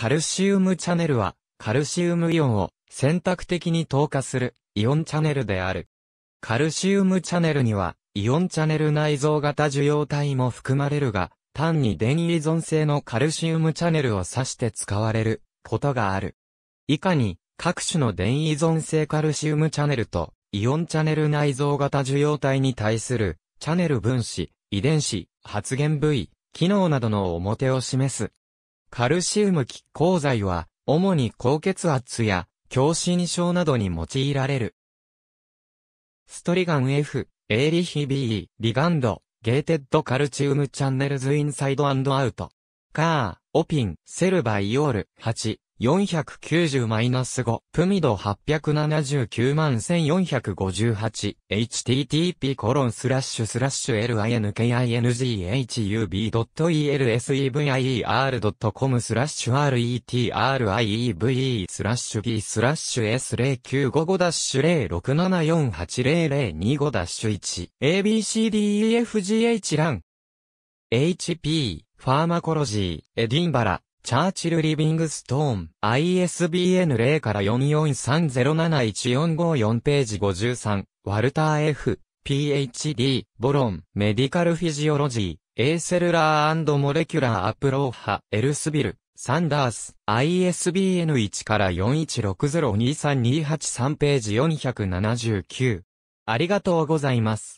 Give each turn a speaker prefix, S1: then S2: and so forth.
S1: カルシウムチャネルは、カルシウムイオンを選択的に透過するイオンチャネルである。カルシウムチャネルには、イオンチャネル内蔵型受容体も含まれるが、単に電依存性のカルシウムチャネルを指して使われることがある。以下に、各種の電依存性カルシウムチャネルと、イオンチャネル内蔵型受容体に対する、チャネル分子、遺伝子、発現部位、機能などの表を示すカルシウム拮抗剤は、主に高血圧や、狭心症などに用いられる。ストリガン F、エーリヒ B、リガンド、ゲーテッドカルチウムチャンネルズインサイドアウト。カー、オピン、セルバイオール、8、490-5、プミド879万1458、http コロンスラッシュスラッシュ linkinghub.elsevir.com スラッシュ retrieve スラッシュ b スラッシュ s0955-0674800025-1 abcdefgh 欄 HP ファーマコロジー、エディンバラ、チャーチル・リビングストーン、ISBN 0から44307145ページ53、ワルター F、PhD、ボロン、メディカル・フィジオロジー、エーセルラーモレキュラー・アプローハ、エルスビル、サンダース、ISBN1 から41602328ページ479。ありがとうございます。